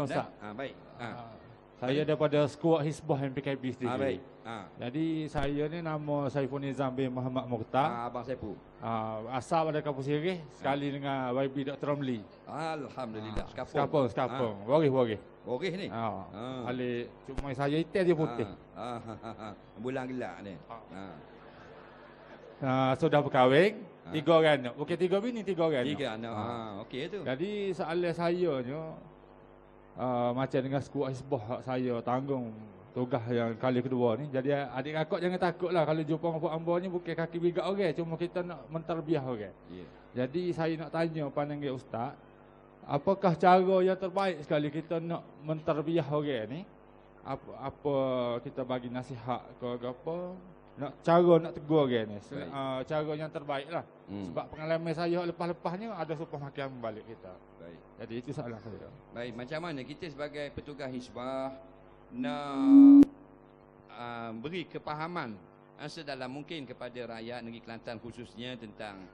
Assalamualaikum ah, Ustaz. Ha, baik. Ha. Saya daripada skuad hisbah MPKB sendiri. Ha, baik. Ha. Jadi saya ni nama Saiful Nizam bin Muhammad Mukhtar. Ha, Abang Saipu. Ha, asal dari Kampung Sirih sekali ha. dengan YB Dr. Romli. Alhamdulillah. Ha. Skapung. Skapung. Skapung. Ha. Warih, warih. Warih ni? Ha. ha. Alik, cuma saya itil dia putih. Ha. Ha. Bulan gelap ni. Ha. ha. ha. Sudah berkahwin. Ha. Tiga orang Okey, tiga bini, tiga orang anak. Tiga anak. Ha. ha. Okey tu. Jadi soalan saya ni, uh, macam dengan skuad hisbah saya tanggung tugas yang kali kedua ni. Jadi ah, adik kakak jangan takut lah kalau jumpa orang ambo ni bukan kaki bigak orang, okay. cuma kita nak mentarbiah orang. Okay. Yeah. Jadi saya nak tanya pandangan ustaz, apakah cara yang terbaik sekali kita nak mentarbiah orang okay, ni? Apa, apa kita bagi nasihat ke apa nak cara nak tegur dia ni right. uh, ah, cara yang terbaik lah. hmm. sebab pengalaman saya lepas-lepas ni ada supah makian membalik kita baik. jadi itu salah saya baik macam mana kita sebagai petugas hisbah nak uh, beri kepahaman ah, sedalam mungkin kepada rakyat negeri Kelantan khususnya tentang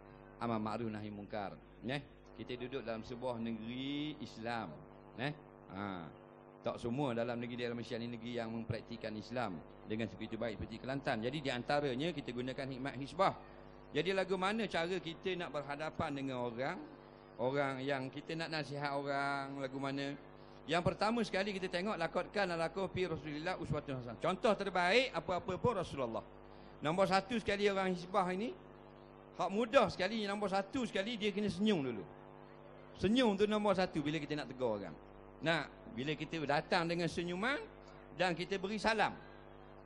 amal ma'ruf nahi mungkar ya? kita duduk dalam sebuah negeri Islam ya? Ha. Tak semua dalam negeri dalam Malaysia ini negeri yang mempraktikkan Islam dengan sebegitu baik seperti Kelantan. Jadi di antaranya kita gunakan hikmat hisbah. Jadi lagu mana cara kita nak berhadapan dengan orang orang yang kita nak nasihat orang lagu mana? Yang pertama sekali kita tengok lakotkan lakot pi Rasulullah uswatun Hasan. Contoh terbaik apa-apa pun Rasulullah. Nombor satu sekali orang hisbah ini hak mudah sekali nombor satu sekali dia kena senyum dulu. Senyum tu nombor satu bila kita nak tegur orang. Nah, bila kita datang dengan senyuman dan kita beri salam.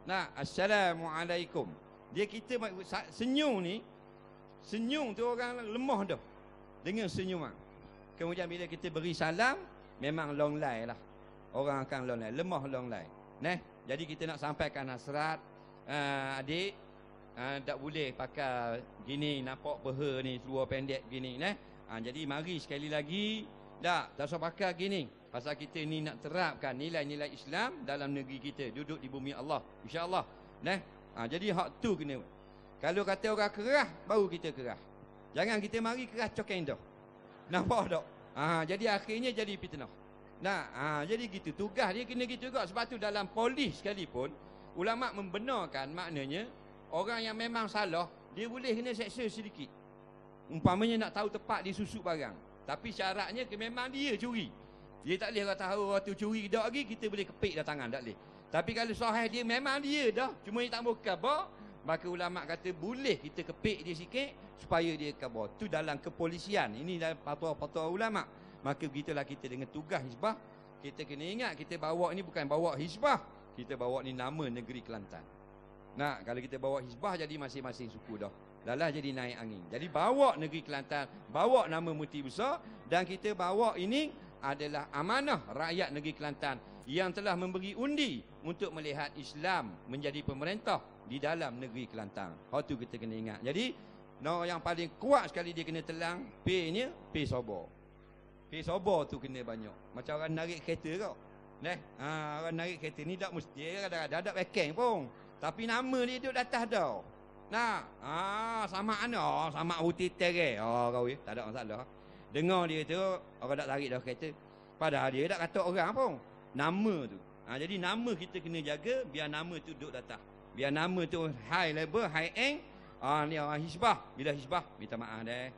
Nah, assalamualaikum. Dia kita senyum ni senyum tu orang lemah dah dengan senyuman. Kemudian bila kita beri salam memang long line lah. Orang akan long line, lemah long line. Neh, jadi kita nak sampaikan hasrat uh, adik uh, tak boleh pakai gini nampak beha ni seluar pendek gini neh. Uh, jadi mari sekali lagi tak, tak usah pakai gini. Pasal kita ni nak terapkan nilai-nilai Islam dalam negeri kita. Duduk di bumi Allah. InsyaAllah. Nah? Ha, jadi hak tu kena. Kalau kata orang kerah, baru kita kerah. Jangan kita mari kerah cokeng tu. Nampak tak? Ha, jadi akhirnya jadi fitnah. Nah, ha, jadi gitu. Tugas dia kena gitu juga. Sebab tu dalam polis sekalipun, ulama' membenarkan maknanya, orang yang memang salah, dia boleh kena seksa sedikit. Umpamanya nak tahu tepat dia susuk barang. Tapi syaratnya memang dia curi. Dia tak boleh kata tahu waktu curi dah lagi kita boleh kepik dah tangan tak boleh. Tapi kalau sahih dia memang dia dah cuma dia tak mau khabar maka ulama kata boleh kita kepik dia sikit supaya dia khabar. Tu dalam kepolisian. Ini dalam patua-patua ulama. Maka begitulah kita dengan tugas hisbah. kita kena ingat kita bawa ni bukan bawa hisbah. Kita bawa ni nama negeri Kelantan. Nah, kalau kita bawa hisbah jadi masing-masing suku dah. Lalah jadi naik angin. Jadi bawa negeri Kelantan, bawa nama Muti Besar dan kita bawa ini adalah amanah rakyat negeri Kelantan yang telah memberi undi untuk melihat Islam menjadi pemerintah di dalam negeri Kelantan. Hal tu kita kena ingat. Jadi no yang paling kuat sekali dia kena telang P-nya P Sabah. P Sabah tu kena banyak. Macam orang narik kereta kau. Neh, ha, orang narik kereta ni tak mesti ada ada backing pun. Tapi nama dia duduk atas dah. Nah, ah sama ana, oh, sama huti tere. Oh kau ya, tak ada masalah. Dengar dia tu, orang tak tarik dah kereta. Padahal dia tak kata orang pun. Nama tu. Ha, jadi nama kita kena jaga biar nama tu duduk datang. Biar nama tu high level, high end. Ah ha, ni orang hisbah. Bila hisbah, minta maaf deh.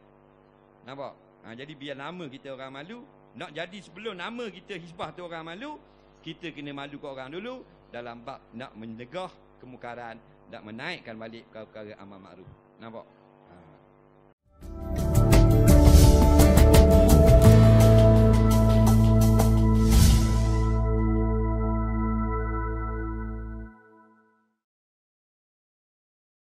Nampak? Ha, jadi biar nama kita orang malu. Nak jadi sebelum nama kita hisbah tu orang malu, kita kena malu ke orang dulu dalam bab nak menegah kemukaran dan menaikkan balik perkara-perkara amal makruf. Nampak?